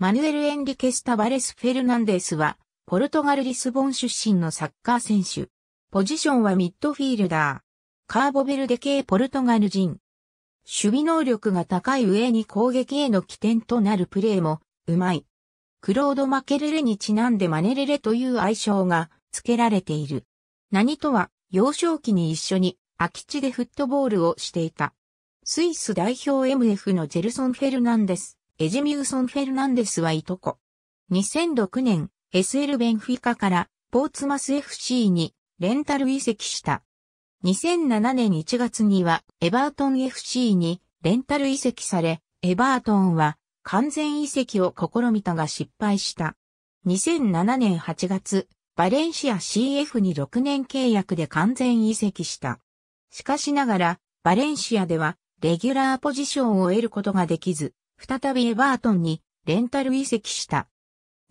マヌエル・エンリケス・タバレス・フェルナンデスは、ポルトガル・リスボン出身のサッカー選手。ポジションはミッドフィールダー。カーボベルデ系ポルトガル人。守備能力が高い上に攻撃への起点となるプレーも、うまい。クロード・マケレレにちなんでマネレレという愛称が付けられている。何とは、幼少期に一緒に空き地でフットボールをしていた。スイス代表 MF のジェルソン・フェルナンデス。エジミューソン・フェルナンデスはいとこ。2006年、SL ベンフィカからポーツマス FC にレンタル移籍した。2007年1月にはエバートン FC にレンタル移籍され、エバートンは完全移籍を試みたが失敗した。2007年8月、バレンシア CF に6年契約で完全移籍した。しかしながら、バレンシアではレギュラーポジションを得ることができず、再びエバートンにレンタル移籍した。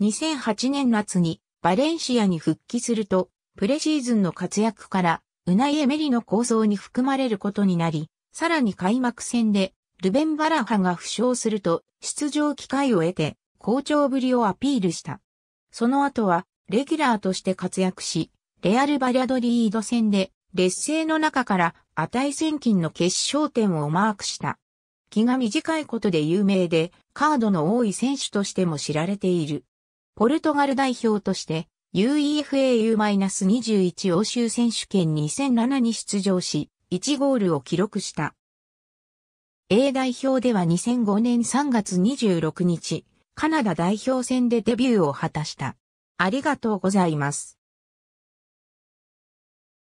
2008年夏にバレンシアに復帰すると、プレシーズンの活躍から、ウナイエメリの構想に含まれることになり、さらに開幕戦で、ルベン・バラハが負傷すると、出場機会を得て、好調ぶりをアピールした。その後は、レギュラーとして活躍し、レアル・バリャドリード戦で、劣勢の中から値千金の決勝点をマークした。気が短いことで有名で、カードの多い選手としても知られている。ポルトガル代表として UEFAU-21 欧州選手権2007に出場し、1ゴールを記録した。A 代表では2005年3月26日、カナダ代表戦でデビューを果たした。ありがとうございます。